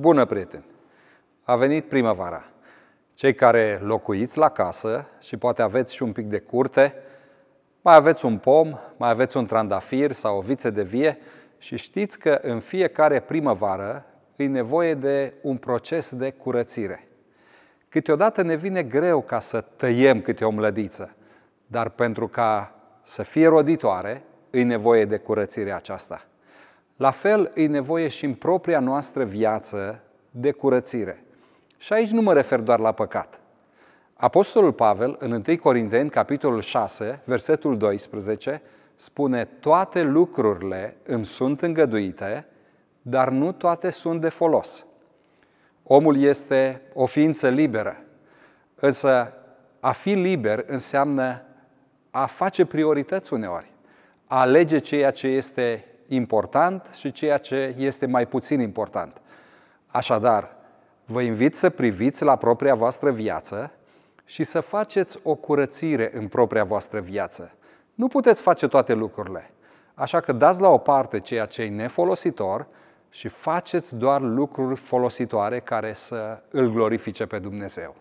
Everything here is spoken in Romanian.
Bună, prieten, A venit primăvara. Cei care locuiți la casă și poate aveți și un pic de curte, mai aveți un pom, mai aveți un trandafir sau o viță de vie și știți că în fiecare primăvară e nevoie de un proces de curățire. Câteodată ne vine greu ca să tăiem câte o mlădiță, dar pentru ca să fie roditoare, e nevoie de curățirea aceasta. La fel e nevoie și în propria noastră viață de curățire. Și aici nu mă refer doar la păcat. Apostolul Pavel, în 1 Corinteni, capitolul 6, versetul 12, spune toate lucrurile îmi sunt îngăduite, dar nu toate sunt de folos. Omul este o ființă liberă, însă a fi liber înseamnă a face priorități uneori, a alege ceea ce este important și ceea ce este mai puțin important. Așadar, vă invit să priviți la propria voastră viață și să faceți o curățire în propria voastră viață. Nu puteți face toate lucrurile. Așa că dați la o parte ceea ce e nefolositor și faceți doar lucruri folositoare care să îl glorifice pe Dumnezeu.